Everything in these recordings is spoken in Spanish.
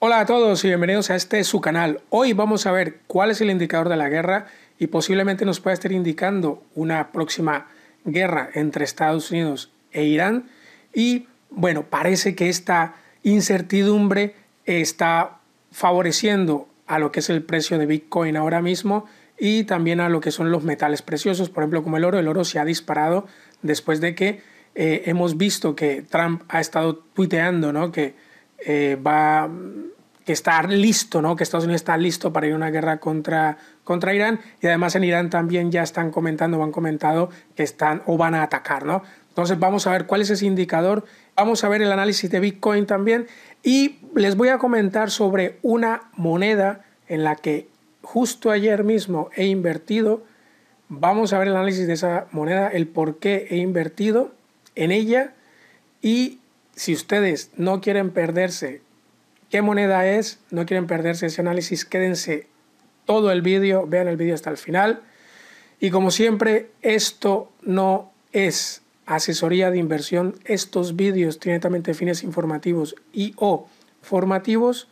Hola a todos y bienvenidos a este su canal. Hoy vamos a ver cuál es el indicador de la guerra y posiblemente nos pueda estar indicando una próxima guerra entre Estados Unidos e Irán. Y bueno, parece que esta incertidumbre está favoreciendo a lo que es el precio de Bitcoin ahora mismo y también a lo que son los metales preciosos, por ejemplo como el oro. El oro se ha disparado después de que eh, hemos visto que Trump ha estado tuiteando, ¿no? Que eh, va que estar listo, ¿no? Que Estados Unidos está listo para ir a una guerra contra, contra Irán. Y además en Irán también ya están comentando o han comentado que están o van a atacar, ¿no? Entonces vamos a ver cuál es ese indicador. Vamos a ver el análisis de Bitcoin también. Y les voy a comentar sobre una moneda en la que justo ayer mismo he invertido. Vamos a ver el análisis de esa moneda, el por qué he invertido en ella y si ustedes no quieren perderse qué moneda es, no quieren perderse ese análisis, quédense todo el vídeo, vean el vídeo hasta el final. Y como siempre, esto no es asesoría de inversión. Estos vídeos tienen también fines informativos y o formativos.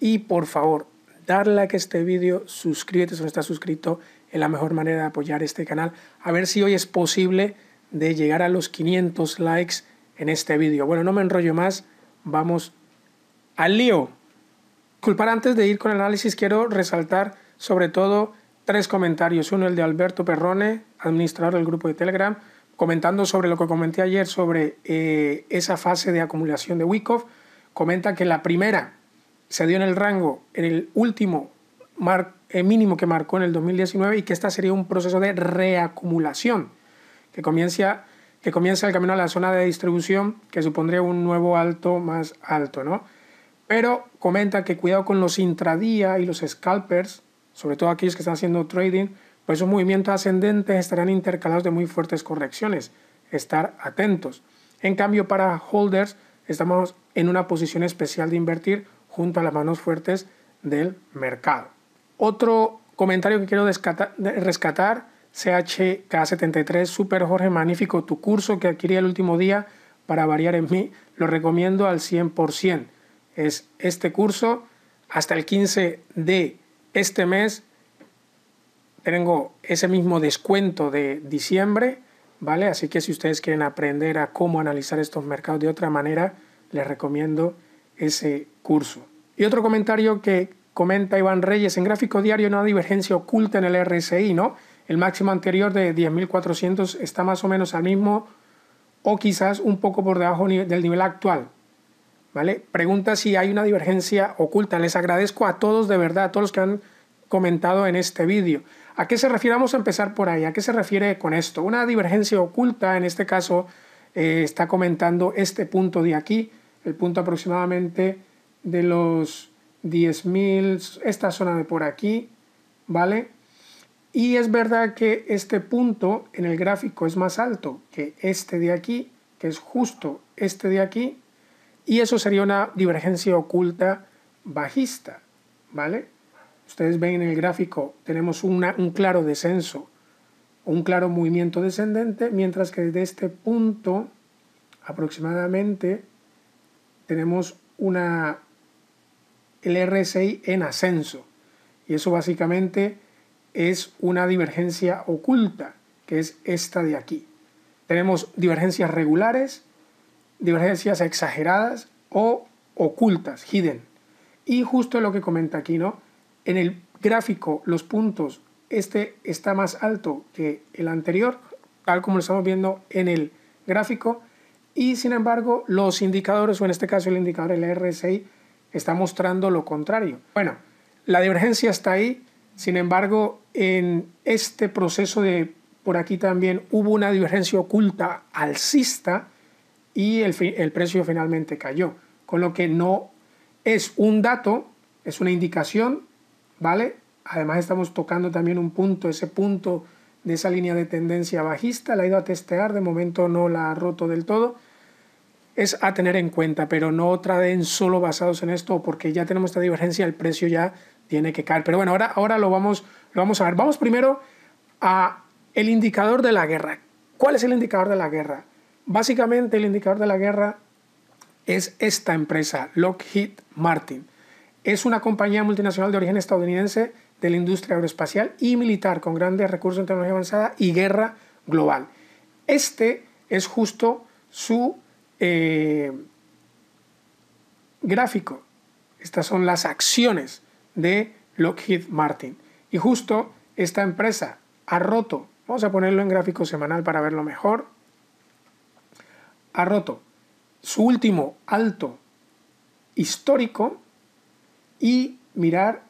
Y por favor, darle like a este vídeo, suscríbete si no estás suscrito, es la mejor manera de apoyar este canal. A ver si hoy es posible de llegar a los 500 likes en este vídeo. Bueno, no me enrollo más, vamos al lío. Culpar antes de ir con el análisis, quiero resaltar sobre todo tres comentarios. Uno, el de Alberto Perrone, administrador del grupo de Telegram, comentando sobre lo que comenté ayer sobre eh, esa fase de acumulación de Wyckoff. Comenta que la primera se dio en el rango, en el último mar, eh, mínimo que marcó en el 2019 y que esta sería un proceso de reacumulación que comienza que comienza el camino a la zona de distribución, que supondría un nuevo alto más alto, ¿no? Pero comenta que cuidado con los intradía y los scalpers, sobre todo aquellos que están haciendo trading, pues esos movimientos ascendentes estarán intercalados de muy fuertes correcciones. Estar atentos. En cambio, para holders, estamos en una posición especial de invertir junto a las manos fuertes del mercado. Otro comentario que quiero rescatar CHK73 Super Jorge Magnífico, tu curso que adquirí el último día para variar en mí, lo recomiendo al 100%. Es este curso hasta el 15 de este mes. Tengo ese mismo descuento de diciembre, ¿vale? Así que si ustedes quieren aprender a cómo analizar estos mercados de otra manera, les recomiendo ese curso. Y otro comentario que comenta Iván Reyes, en gráfico diario no hay divergencia oculta en el RSI, ¿no? El máximo anterior de 10.400 está más o menos al mismo o quizás un poco por debajo del nivel actual. ¿Vale? Pregunta si hay una divergencia oculta. Les agradezco a todos de verdad, a todos los que han comentado en este vídeo. ¿A qué se refiere? Vamos a empezar por ahí. ¿A qué se refiere con esto? Una divergencia oculta, en este caso, eh, está comentando este punto de aquí, el punto aproximadamente de los 10.000, esta zona de por aquí, ¿vale? Y es verdad que este punto en el gráfico es más alto que este de aquí, que es justo este de aquí, y eso sería una divergencia oculta bajista, ¿vale? Ustedes ven en el gráfico, tenemos una, un claro descenso, un claro movimiento descendente, mientras que desde este punto aproximadamente tenemos una, el RSI en ascenso. Y eso básicamente es una divergencia oculta, que es esta de aquí. Tenemos divergencias regulares, divergencias exageradas o ocultas, hidden. Y justo lo que comenta aquí, ¿no? En el gráfico, los puntos, este está más alto que el anterior, tal como lo estamos viendo en el gráfico, y sin embargo, los indicadores, o en este caso el indicador, el RSI, está mostrando lo contrario. Bueno, la divergencia está ahí, sin embargo, en este proceso de por aquí también hubo una divergencia oculta alcista y el, precio finalmente cayó. Con lo que no es un dato, es una indicación, ¿vale? Además estamos tocando también un punto, ese punto de esa línea de tendencia bajista, la ha ido a testear, de momento no la ha roto del todo. Es a tener en cuenta, pero no traden solo basados en esto, porque ya tenemos esta divergencia, el precio ya tiene que caer. Pero bueno, ahora, ahora lo, vamos, lo vamos a ver. Vamos primero a el indicador de la guerra. ¿Cuál es el indicador de la guerra? Básicamente el indicador de la guerra es esta empresa, Lockheed Martin. Es una compañía multinacional de origen estadounidense de la industria aeroespacial y militar con grandes recursos en tecnología avanzada y guerra global. Este es justo su eh, gráfico. Estas son las acciones de Lockheed Martin. Y justo esta empresa ha roto, vamos a ponerlo en gráfico semanal para verlo mejor, ha roto su último alto histórico y mirar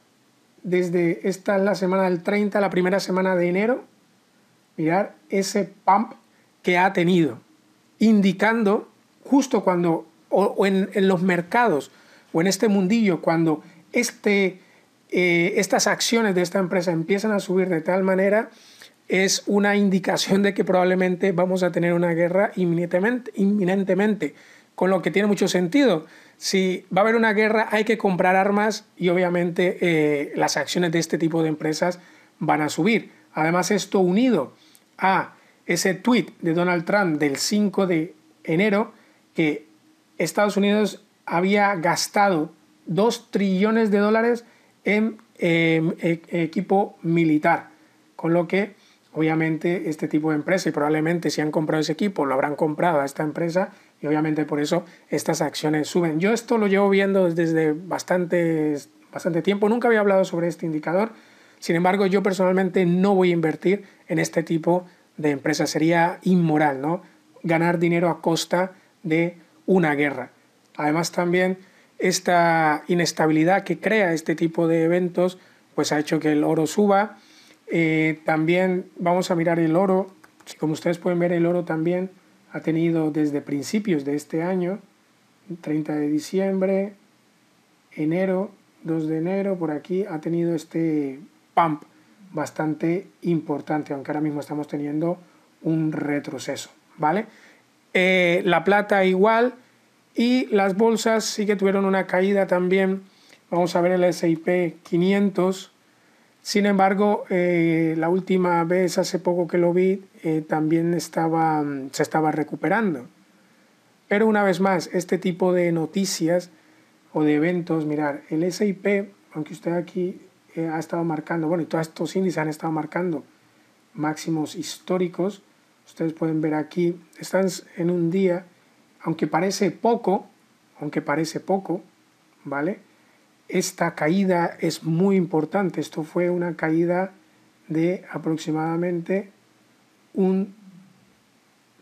desde esta es la semana del 30, la primera semana de enero, mirar ese pump que ha tenido, indicando justo cuando, o, en los mercados, o en este mundillo, cuando este eh, estas acciones de esta empresa empiezan a subir de tal manera, es una indicación de que probablemente vamos a tener una guerra inminentemente, con lo que tiene mucho sentido. Si va a haber una guerra, hay que comprar armas y obviamente eh, las acciones de este tipo de empresas van a subir. Además, esto unido a ese tweet de Donald Trump del 5 de enero, que Estados Unidos había gastado 2 trillones de dólares en em, em, e, equipo militar. Con lo que, obviamente, este tipo de empresa, y probablemente si han comprado ese equipo, lo habrán comprado a esta empresa, y obviamente por eso estas acciones suben. Yo esto lo llevo viendo desde bastante, bastante tiempo, nunca había hablado sobre este indicador, sin embargo, yo personalmente no voy a invertir en este tipo de empresa. sería inmoral, ¿no? Ganar dinero a costa de una guerra. Además, también esta inestabilidad que crea este tipo de eventos, pues ha hecho que el oro suba. Eh, también vamos a mirar el oro. Como ustedes pueden ver, el oro también ha tenido desde principios de este año, 30 de diciembre, enero, 2 de enero, por aquí, ha tenido este pump bastante importante, aunque ahora mismo estamos teniendo un retroceso, ¿vale? Eh, la plata igual, y las bolsas sí que tuvieron una caída también. Vamos a ver el SIP 500. Sin embargo, eh, la última vez, hace poco que lo vi, eh, también estaba, mm, se estaba recuperando. Pero una vez más, este tipo de noticias o de eventos, mirar, el SIP, aunque usted aquí eh, ha estado marcando, bueno, y todos estos índices han estado marcando máximos históricos, ustedes pueden ver aquí, están en un día aunque parece poco, aunque parece poco, ¿vale? Esta caída es muy importante. Esto fue una caída de aproximadamente un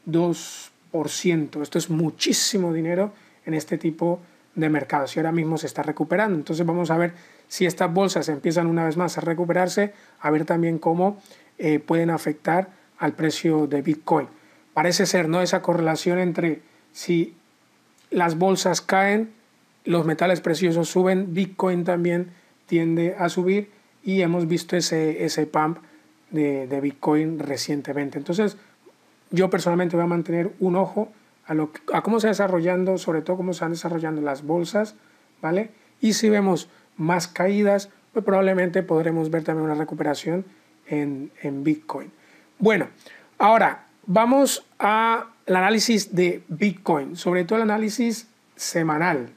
2%. Esto es muchísimo dinero en este tipo de mercados y ahora mismo se está recuperando. Entonces vamos a ver si estas bolsas empiezan una vez más a recuperarse, a ver también cómo eh, pueden afectar al precio de Bitcoin. Parece ser, ¿no? Esa correlación entre si las bolsas caen, los metales preciosos suben, Bitcoin también tiende a subir y hemos visto ese, ese pump de, Bitcoin recientemente. Entonces, yo personalmente voy a mantener un ojo a, cómo se desarrollando, sobre todo cómo se están desarrollando las bolsas, ¿vale? Y si vemos más caídas, pues probablemente podremos ver también una recuperación en Bitcoin. Bueno, ahora, Vamos al análisis de Bitcoin, sobre todo el análisis semanal.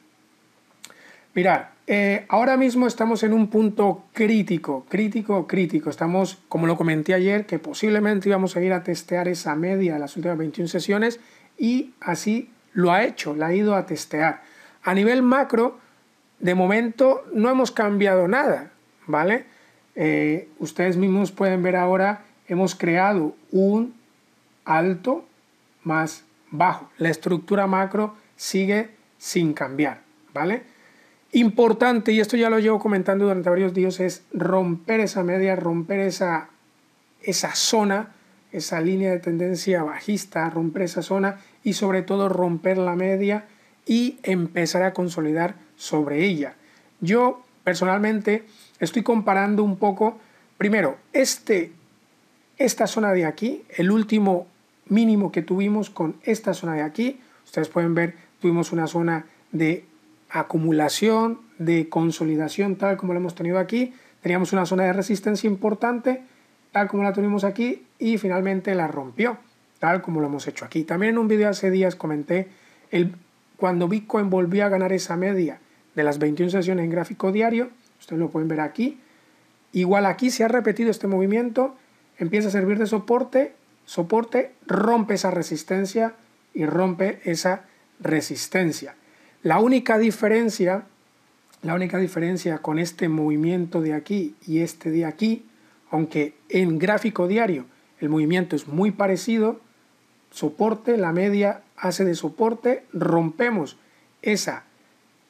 Mirad, eh, ahora mismo estamos en un punto crítico, crítico, crítico. Estamos, como lo comenté ayer, que posiblemente íbamos a ir a testear esa media de las últimas 21 sesiones y así lo ha hecho, la ha ido a testear. A nivel macro, de momento no hemos cambiado nada, ¿vale? Eh, ustedes mismos pueden ver ahora, hemos creado un alto más bajo. La estructura macro sigue sin cambiar, ¿vale? Importante, y esto ya lo llevo comentando durante varios días, es romper esa media, romper esa, esa zona, esa línea de tendencia bajista, romper esa zona y sobre todo romper la media y empezar a consolidar sobre ella. Yo personalmente estoy comparando un poco, primero, este esta zona de aquí, el último mínimo que tuvimos con esta zona de aquí, ustedes pueden ver, tuvimos una zona de acumulación, de consolidación, tal como la hemos tenido aquí, teníamos una zona de resistencia importante, tal como la tuvimos aquí, y finalmente la rompió, tal como lo hemos hecho aquí. También en un video hace días comenté el, cuando Bitcoin volvió a ganar esa media de las 21 sesiones en gráfico diario, ustedes lo pueden ver aquí, igual aquí se ha repetido este movimiento, empieza a servir de soporte, soporte rompe esa resistencia y rompe esa resistencia. La única diferencia, la única diferencia con este movimiento de aquí y este de aquí, aunque en gráfico diario el movimiento es muy parecido, soporte, la media hace de soporte, rompemos esa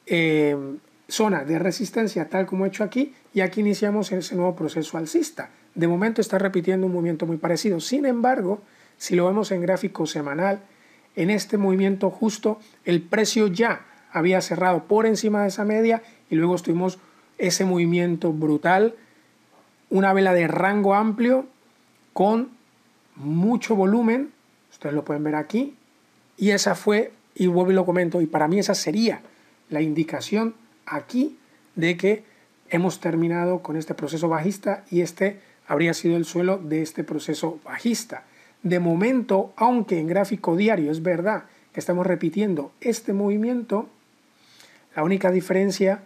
eh, zona de resistencia tal como he hecho aquí y aquí iniciamos ese nuevo proceso alcista de momento está repitiendo un movimiento muy parecido. Sin embargo, si lo vemos en gráfico semanal, en este movimiento justo el precio ya había cerrado por encima de esa media y luego estuvimos ese movimiento brutal, una vela de rango amplio con mucho volumen, ustedes lo pueden ver aquí, y esa fue, y vuelvo y lo comento, y para mí esa sería la indicación aquí de que hemos terminado con este proceso bajista y este habría sido el suelo de este proceso bajista. De momento, aunque en gráfico diario es verdad que estamos repitiendo este movimiento, la única diferencia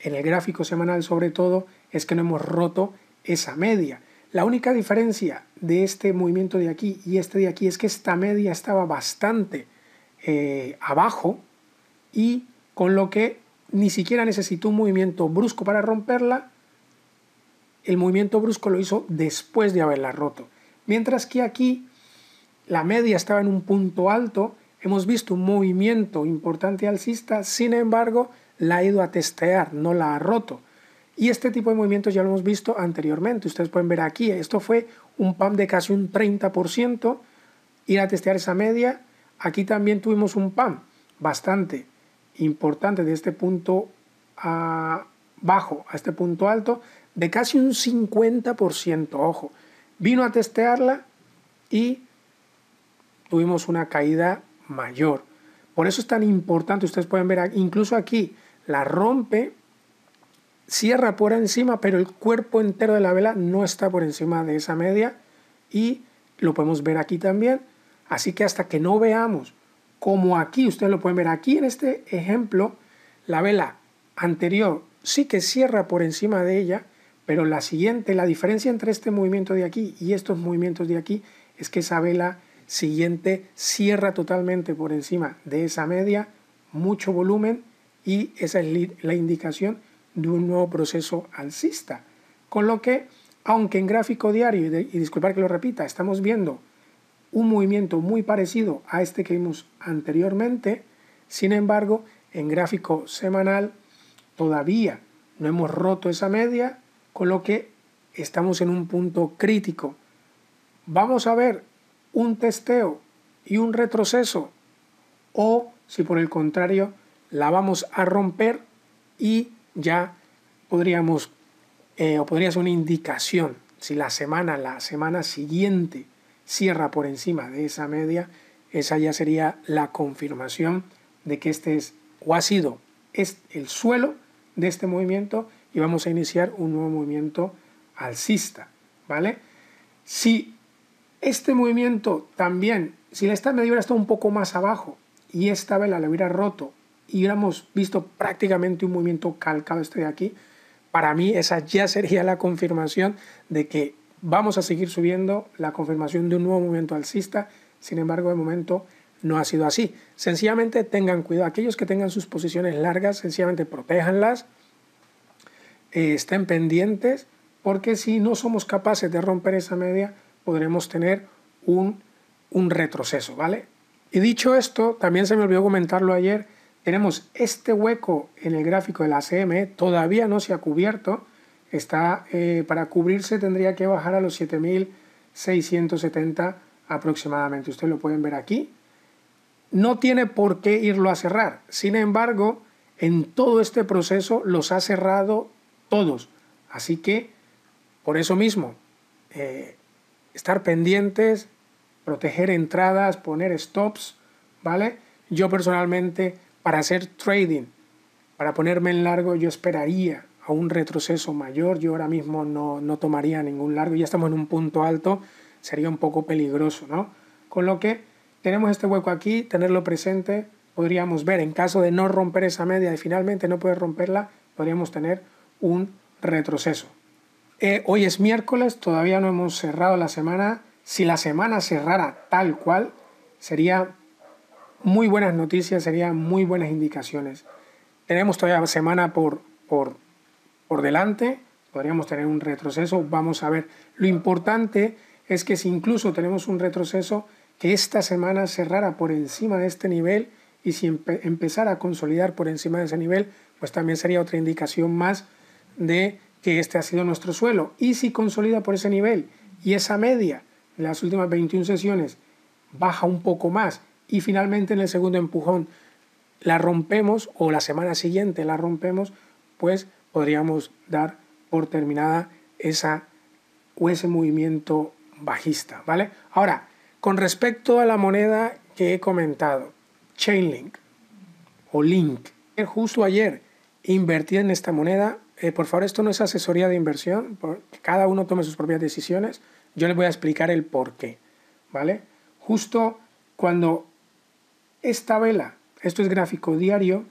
en el gráfico semanal sobre todo es que no hemos roto esa media. La única diferencia de este movimiento de aquí y este de aquí es que esta media estaba bastante eh, abajo y con lo que ni siquiera necesitó un movimiento brusco para romperla el movimiento brusco lo hizo después de haberla roto. Mientras que aquí la media estaba en un punto alto, hemos visto un movimiento importante alcista, sin embargo, la ha ido a testear, no la ha roto. Y este tipo de movimientos ya lo hemos visto anteriormente. Ustedes pueden ver aquí, esto fue un PAM de casi un 30%, ir a testear esa media. Aquí también tuvimos un PAM bastante importante de este punto bajo a este punto alto de casi un 50%, ojo, vino a testearla y tuvimos una caída mayor. Por eso es tan importante, ustedes pueden ver incluso aquí, la rompe, cierra por encima, pero el cuerpo entero de la vela no está por encima de esa media y lo podemos ver aquí también. Así que hasta que no veamos, como aquí, ustedes lo pueden ver aquí en este ejemplo, la vela anterior sí que cierra por encima de ella pero la siguiente, la diferencia entre este movimiento de aquí y estos movimientos de aquí es que esa vela siguiente cierra totalmente por encima de esa media, mucho volumen y esa es la indicación de un nuevo proceso alcista. Con lo que, aunque en gráfico diario, y, disculpar que lo repita, estamos viendo un movimiento muy parecido a este que vimos anteriormente, sin embargo, en gráfico semanal todavía no hemos roto esa media, con lo que estamos en un punto crítico. Vamos a ver un testeo y un retroceso o si por el contrario la vamos a romper y ya podríamos eh, o podría ser una indicación si la semana, la semana siguiente cierra por encima de esa media, esa ya sería la confirmación de que este es o ha sido es el suelo de este movimiento y vamos a iniciar un nuevo movimiento alcista, ¿vale? Si este movimiento también, si la estándar hubiera estado un poco más abajo y esta vela la hubiera roto y hubiéramos visto prácticamente un movimiento calcado este de aquí, para mí esa ya sería la confirmación de que vamos a seguir subiendo la confirmación de un nuevo movimiento alcista, sin embargo de momento no ha sido así. Sencillamente tengan cuidado, aquellos que tengan sus posiciones largas, sencillamente protéjanlas, eh, estén pendientes porque si no somos capaces de romper esa media podremos tener un, retroceso, ¿vale? Y dicho esto, también se me olvidó comentarlo ayer, tenemos este hueco en el gráfico de la CM, ¿eh? todavía no se ha cubierto, está eh, para cubrirse tendría que bajar a los 7670 aproximadamente, ustedes lo pueden ver aquí. No tiene por qué irlo a cerrar, sin embargo, en todo este proceso los ha cerrado todos. Así que, por eso mismo, eh, estar pendientes, proteger entradas, poner stops, ¿vale? Yo personalmente, para hacer trading, para ponerme en largo, yo esperaría a un retroceso mayor. Yo ahora mismo no, no tomaría ningún largo. Ya estamos en un punto alto, sería un poco peligroso, ¿no? Con lo que tenemos este hueco aquí, tenerlo presente, podríamos ver, en caso de no romper esa media y finalmente no poder romperla, podríamos tener un retroceso. Eh, hoy es miércoles, todavía no hemos cerrado la semana. Si la semana cerrara tal cual, sería muy buenas noticias, serían muy buenas indicaciones. Tenemos todavía semana por, delante, podríamos tener un retroceso, vamos a ver. Lo importante es que si incluso tenemos un retroceso, que esta semana cerrara por encima de este nivel y si empezara a consolidar por encima de ese nivel, pues también sería otra indicación más de que este ha sido nuestro suelo. Y si consolida por ese nivel y esa media en las últimas 21 sesiones baja un poco más y finalmente en el segundo empujón la rompemos o la semana siguiente la rompemos, pues podríamos dar por terminada esa o ese movimiento bajista, ¿vale? Ahora, con respecto a la moneda que he comentado, Chainlink o Link, justo ayer invertí en esta moneda eh, por favor, esto no es asesoría de inversión, cada uno tome sus propias decisiones, yo les voy a explicar el por qué, ¿vale? Justo cuando esta vela, esto es gráfico diario,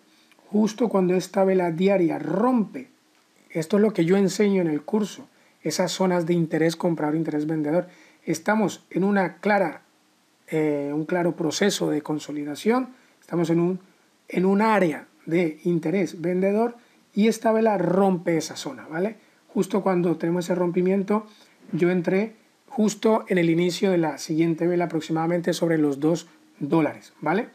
justo cuando esta vela diaria rompe, esto es lo que yo enseño en el curso, esas zonas de interés comprador, interés vendedor, estamos en una clara, eh, un claro proceso de consolidación, estamos en un, en un área de interés vendedor, y esta vela rompe esa zona, ¿vale? Justo cuando tenemos ese rompimiento, yo entré justo en el inicio de la siguiente vela aproximadamente sobre los 2 dólares, ¿vale?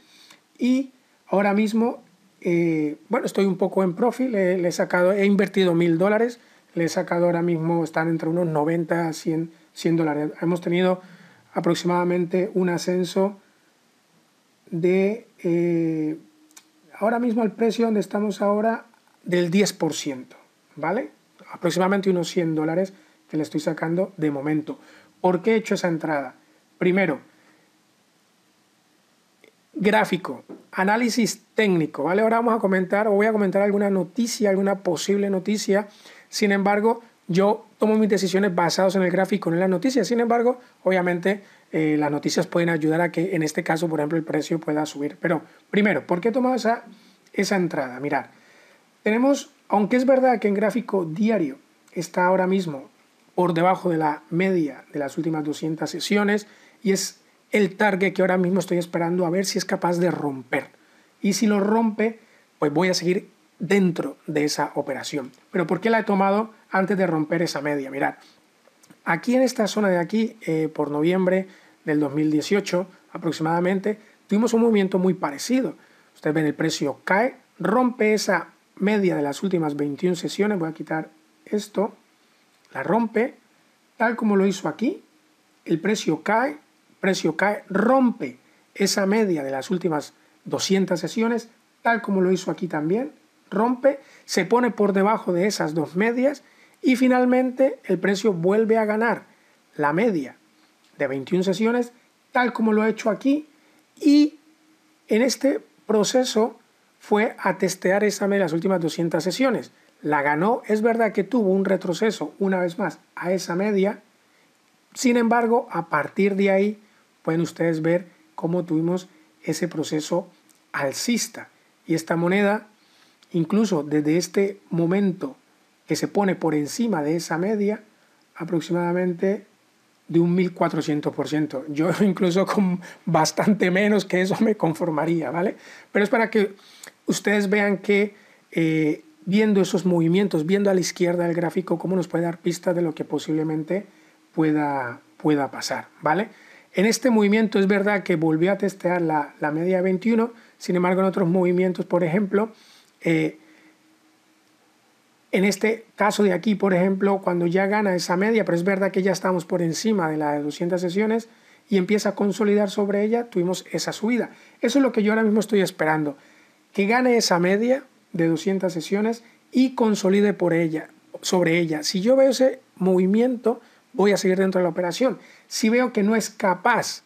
Y ahora mismo, eh, bueno, estoy un poco en profit, le, he sacado, he invertido 1.000 dólares, le he sacado ahora mismo, están entre unos 90 a 100, dólares. Hemos tenido aproximadamente un ascenso de, eh, ahora mismo el precio donde estamos ahora, del 10%, ¿vale? Aproximadamente unos 100 dólares que le estoy sacando de momento. ¿Por qué he hecho esa entrada? Primero, gráfico, análisis técnico, ¿vale? Ahora vamos a comentar o voy a comentar alguna noticia, alguna posible noticia. Sin embargo, yo tomo mis decisiones basadas en el gráfico, no en las noticias. Sin embargo, obviamente eh, las noticias pueden ayudar a que en este caso, por ejemplo, el precio pueda subir. Pero primero, ¿por qué he tomado esa, esa entrada? Mirar, tenemos, aunque es verdad que en gráfico diario está ahora mismo por debajo de la media de las últimas 200 sesiones y es el target que ahora mismo estoy esperando a ver si es capaz de romper. Y si lo rompe, pues voy a seguir dentro de esa operación. Pero ¿por qué la he tomado antes de romper esa media? Mirad, aquí en esta zona de aquí, eh, por noviembre del 2018 aproximadamente, tuvimos un movimiento muy parecido. Ustedes ven el precio cae, rompe esa media de las últimas 21 sesiones, voy a quitar esto, la rompe, tal como lo hizo aquí, el precio cae, precio cae, rompe esa media de las últimas 200 sesiones, tal como lo hizo aquí también, rompe, se pone por debajo de esas dos medias y finalmente el precio vuelve a ganar la media de 21 sesiones, tal como lo he hecho aquí y en este proceso fue a testear esa media las últimas 200 sesiones. La ganó, es verdad que tuvo un retroceso una vez más a esa media. Sin embargo, a partir de ahí pueden ustedes ver cómo tuvimos ese proceso alcista. Y esta moneda, incluso desde este momento que se pone por encima de esa media, aproximadamente de un 1400%. Yo incluso con bastante menos que eso me conformaría, ¿vale? Pero es para que ustedes vean que eh, viendo esos movimientos, viendo a la izquierda el gráfico, cómo nos puede dar pistas de lo que posiblemente pueda, pasar, ¿vale? En este movimiento es verdad que volvió a testear la, media 21, sin embargo en otros movimientos, por ejemplo, eh, en este caso de aquí, por ejemplo, cuando ya gana esa media, pero es verdad que ya estamos por encima de la de 200 sesiones y empieza a consolidar sobre ella, tuvimos esa subida. Eso es lo que yo ahora mismo estoy esperando que gane esa media de 200 sesiones y consolide por ella, sobre ella. Si yo veo ese movimiento, voy a seguir dentro de la operación. Si veo que no es capaz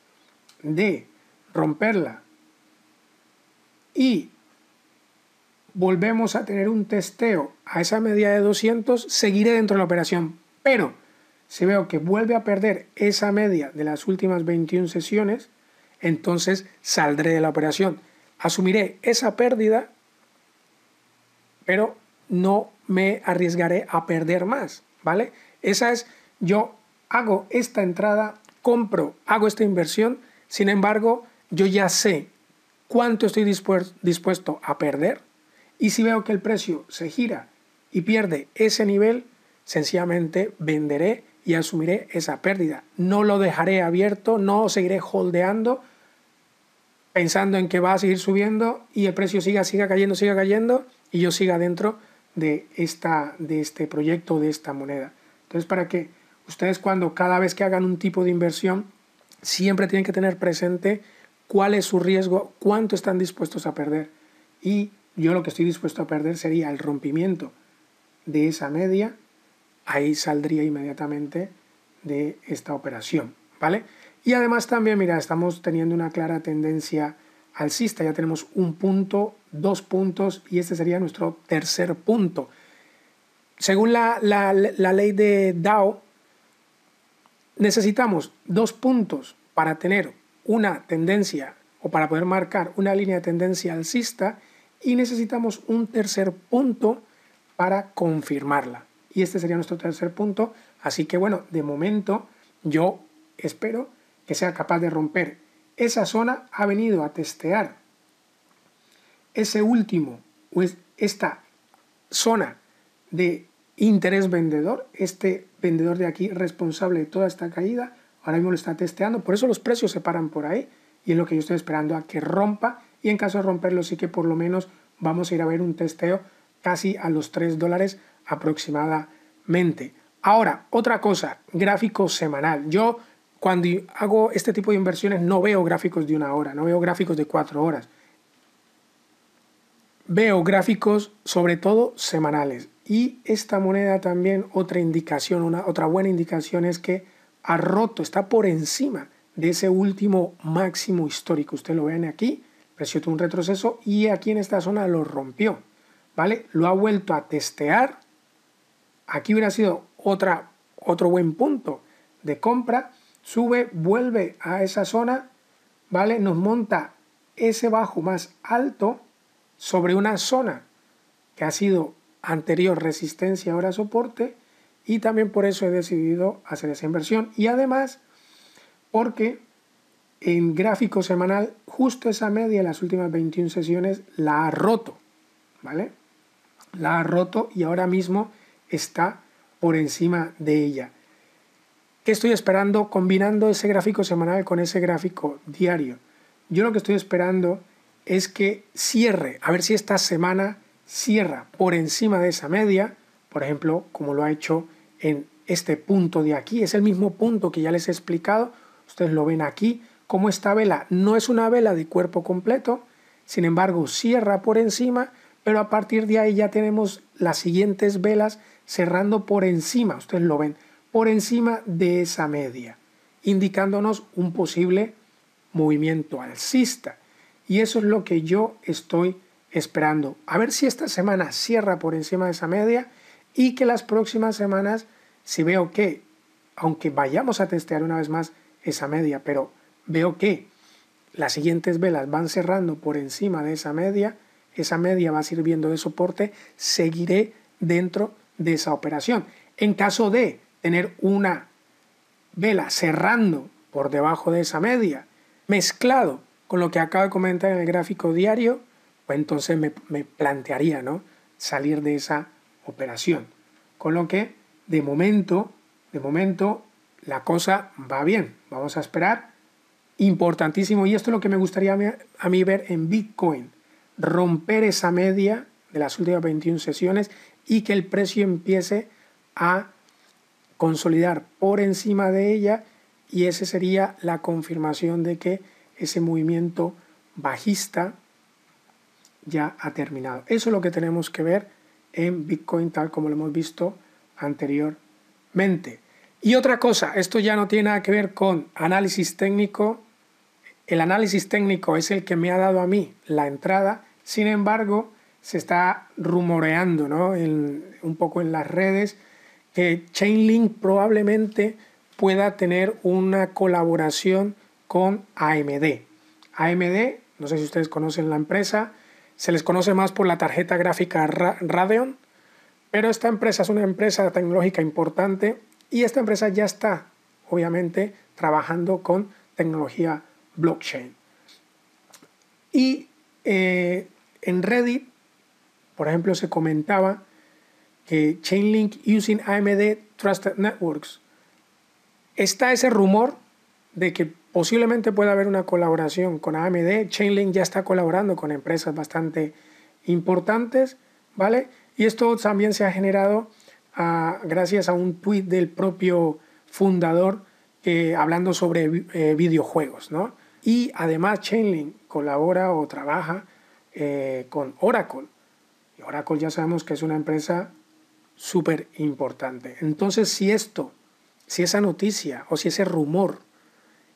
de romperla y volvemos a tener un testeo a esa media de 200, seguiré dentro de la operación. Pero si veo que vuelve a perder esa media de las últimas 21 sesiones, entonces saldré de la operación. Asumiré esa pérdida, pero no me arriesgaré a perder más, ¿vale? Esa es, yo hago esta entrada, compro, hago esta inversión, sin embargo, yo ya sé cuánto estoy dispuesto a perder y si veo que el precio se gira y pierde ese nivel, sencillamente venderé y asumiré esa pérdida. No lo dejaré abierto, no seguiré holdeando, pensando en que va a seguir subiendo y el precio siga, siga cayendo, siga cayendo y yo siga dentro de, esta, de este proyecto, de esta moneda. Entonces, para que ustedes cuando cada vez que hagan un tipo de inversión, siempre tienen que tener presente cuál es su riesgo, cuánto están dispuestos a perder. Y yo lo que estoy dispuesto a perder sería el rompimiento de esa media. Ahí saldría inmediatamente de esta operación, ¿vale? Y además también, mira, estamos teniendo una clara tendencia alcista. Ya tenemos un punto, dos puntos y este sería nuestro tercer punto. Según la, ley de Dow, necesitamos dos puntos para tener una tendencia o para poder marcar una línea de tendencia alcista y necesitamos un tercer punto para confirmarla. Y este sería nuestro tercer punto. Así que bueno, de momento yo espero que sea capaz de romper esa zona ha venido a testear ese último o esta zona de interés vendedor, este vendedor de aquí responsable de toda esta caída, ahora mismo lo está testeando, por eso los precios se paran por ahí y es lo que yo estoy esperando a que rompa y en caso de romperlo sí que por lo menos vamos a ir a ver un testeo casi a los 3 dólares aproximadamente. Ahora, otra cosa, gráfico semanal. Yo cuando hago este tipo de inversiones no veo gráficos de una hora, no veo gráficos de cuatro horas. Veo gráficos sobre todo semanales. Y esta moneda también, otra indicación, una, otra buena indicación es que ha roto, está por encima de ese último máximo histórico. Usted lo ven aquí, precio tuvo un retroceso y aquí en esta zona lo rompió, ¿vale? Lo ha vuelto a testear. Aquí hubiera sido otra, otro buen punto de compra sube, vuelve a esa zona, ¿vale? Nos monta ese bajo más alto sobre una zona que ha sido anterior resistencia, ahora soporte, y también por eso he decidido hacer esa inversión. Y además, porque en gráfico semanal, justo esa media en las últimas 21 sesiones la ha roto, ¿vale? La ha roto y ahora mismo está por encima de ella. ¿Qué estoy esperando combinando ese gráfico semanal con ese gráfico diario? Yo lo que estoy esperando es que cierre, a ver si esta semana cierra por encima de esa media, por ejemplo, como lo ha hecho en este punto de aquí, es el mismo punto que ya les he explicado, ustedes lo ven aquí, como esta vela no es una vela de cuerpo completo, sin embargo cierra por encima, pero a partir de ahí ya tenemos las siguientes velas cerrando por encima, ustedes lo ven, por encima de esa media, indicándonos un posible movimiento alcista. Y eso es lo que yo estoy esperando. A ver si esta semana cierra por encima de esa media y que las próximas semanas, si veo que, aunque vayamos a testear una vez más esa media, pero veo que las siguientes velas van cerrando por encima de esa media, esa media va sirviendo de soporte, seguiré dentro de esa operación. En caso de tener una vela cerrando por debajo de esa media, mezclado con lo que acabo de comentar en el gráfico diario, pues entonces me, plantearía ¿no? salir de esa operación. Con lo que, de momento, de momento, la cosa va bien. Vamos a esperar. Importantísimo, y esto es lo que me gustaría a mí ver en Bitcoin, romper esa media de las últimas 21 sesiones y que el precio empiece a consolidar por encima de ella y esa sería la confirmación de que ese movimiento bajista ya ha terminado. Eso es lo que tenemos que ver en Bitcoin tal como lo hemos visto anteriormente. Y otra cosa, esto ya no tiene nada que ver con análisis técnico. El análisis técnico es el que me ha dado a mí la entrada. Sin embargo, se está rumoreando ¿no? un poco en las redes que Chainlink probablemente pueda tener una colaboración con AMD. AMD, no sé si ustedes conocen la empresa, se les conoce más por la tarjeta gráfica Radeon, pero esta empresa es una empresa tecnológica importante y esta empresa ya está, obviamente, trabajando con tecnología blockchain. Y eh, en Reddit, por ejemplo, se comentaba que eh, Chainlink using AMD Trusted Networks. Está ese rumor de que posiblemente pueda haber una colaboración con AMD. Chainlink ya está colaborando con empresas bastante importantes, ¿vale? Y esto también se ha generado ah, gracias a un tuit del propio fundador hablando sobre eh, videojuegos, ¿no? Y además Chainlink colabora o trabaja eh, con Oracle. y Oracle ya sabemos que es una empresa súper importante. Entonces, si esto, si esa noticia o si ese rumor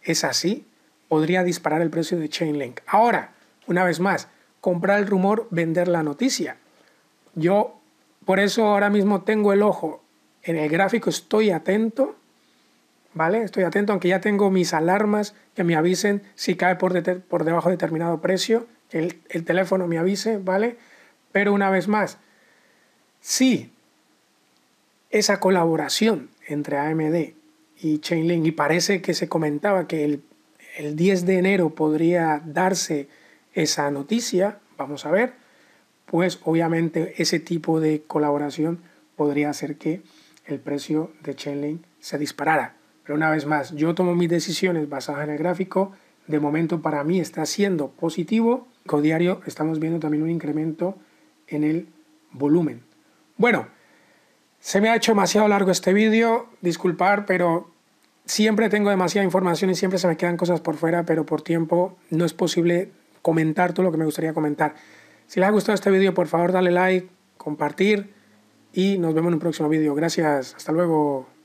es así, podría disparar el precio de Chainlink. Ahora, una vez más, comprar el rumor, vender la noticia. Yo por eso ahora mismo tengo el ojo en el gráfico, estoy atento, ¿vale? Estoy atento, aunque ya tengo mis alarmas que me avisen si cae por, por debajo de determinado precio, el teléfono me avise, ¿vale? Pero una vez más, sí esa colaboración entre AMD y Chainlink y parece que se comentaba que el, 10 de enero podría darse esa noticia, vamos a ver, pues obviamente ese tipo de colaboración podría hacer que el precio de Chainlink se disparara. Pero una vez más, yo tomo mis decisiones basadas en el gráfico. De momento para mí está siendo positivo. Con diario estamos viendo también un incremento en el volumen. Bueno, se me ha hecho demasiado largo este vídeo, disculpar, pero siempre tengo demasiada información y siempre se me quedan cosas por fuera, pero por tiempo no es posible comentar todo lo que me gustaría comentar. Si les ha gustado este vídeo, por favor, dale like, compartir y nos vemos en un próximo vídeo. Gracias, hasta luego.